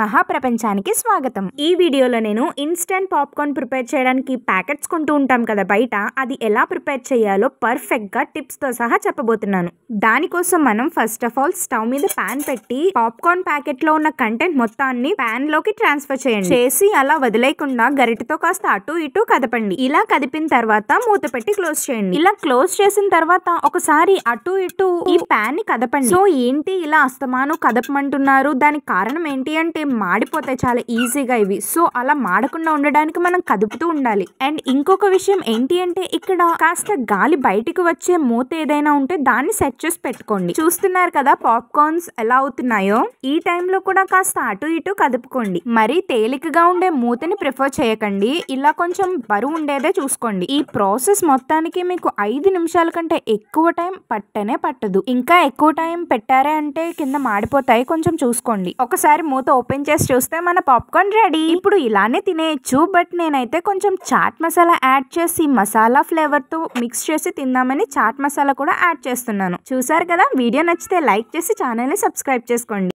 మహాప్రపంచానికి స్వాగతం ఈ వీడియోలో నేను ఇన్స్టెంట్ పాప్కార్న్ ప్రిపేర్ చేయడానికి ప్యాకెట్స్ కొంటూ ఉంటాం కదా బయట అది ఎలా ప్రిపేర్ చేయాలో పర్ఫెక్ట్గా టిప్స్తో సహా చెప్పబోతున్నాను దానికోసం మనం ఫస్ట్ ఆఫ్ ఆల్ స్టవ్ మీద ప్యాన్ పెట్టి పాప్కార్న్ ప్యాకెట్లో ఉన్న కంటెంట్ మొత్తాన్ని లోకి ట్రాన్స్ఫర్ చేయండి చేసి అలా వదిలేయకుండా గరిటతో కాస్త అటు ఇటు కదపండి ఇలా కదిపిన తర్వాత మూత పెట్టి క్లోజ్ చేయండి ఇలా క్లోజ్ చేసిన తర్వాత ఒకసారి అటు ఇటు ఈ ప్యాన్ ని కదపండి సో ఏంటి ఇలా అస్తమానం కదపమంటున్నారు దానికి కారణం ఏంటి అంటే ఎందుకంటే మాడిపోతాయి చాలా ఈజీగా ఇవి సో అలా మాడకుండా ఉండడానికి మనం కదుపుతూ ఉండాలి అండ్ ఇంకొక విషయం ఏంటి అంటే ఇక్కడ కాస్త గాలి బయటికి వచ్చే మూత ఏదైనా ఉంటే దాన్ని సెట్ చేసి పెట్టుకోండి చూస్తున్నారు కదా పాప్కార్న్స్ ఎలా అవుతున్నాయో ఈ టైంలో కూడా కాస్త అటు ఇటు కదుపుకోండి మరీ తేలికగా ఉండే మూతని ప్రిఫర్ చేయకండి ఇలా కొంచెం బరువు ఉండేదే చూసుకోండి ఈ ప్రాసెస్ మొత్తానికి మీకు ఐదు నిమిషాల కంటే ఎక్కువ టైం పట్టనే పట్టదు ఇంకా ఎక్కువ టైం పెట్టారే అంటే కింద మాడిపోతాయి కొంచెం చూసుకోండి ఒకసారి మూత ఓపెన్ చేసి చూస్తే మన పాప్కార్న్ రెడీ ఇప్పుడు ఇలానే తినేయచ్చు బట్ నేనైతే కొంచెం చాట్ మసాలా యాడ్ చేసి మసాలా ఫ్లేవర్తో మిక్స్ చేసి తిందామని చాట్ మసాలా కూడా యాడ్ చేస్తున్నాను చూసారు కదా వీడియో నచ్చితే లైక్ చేసి ని సబ్స్క్రైబ్ చేసుకోండి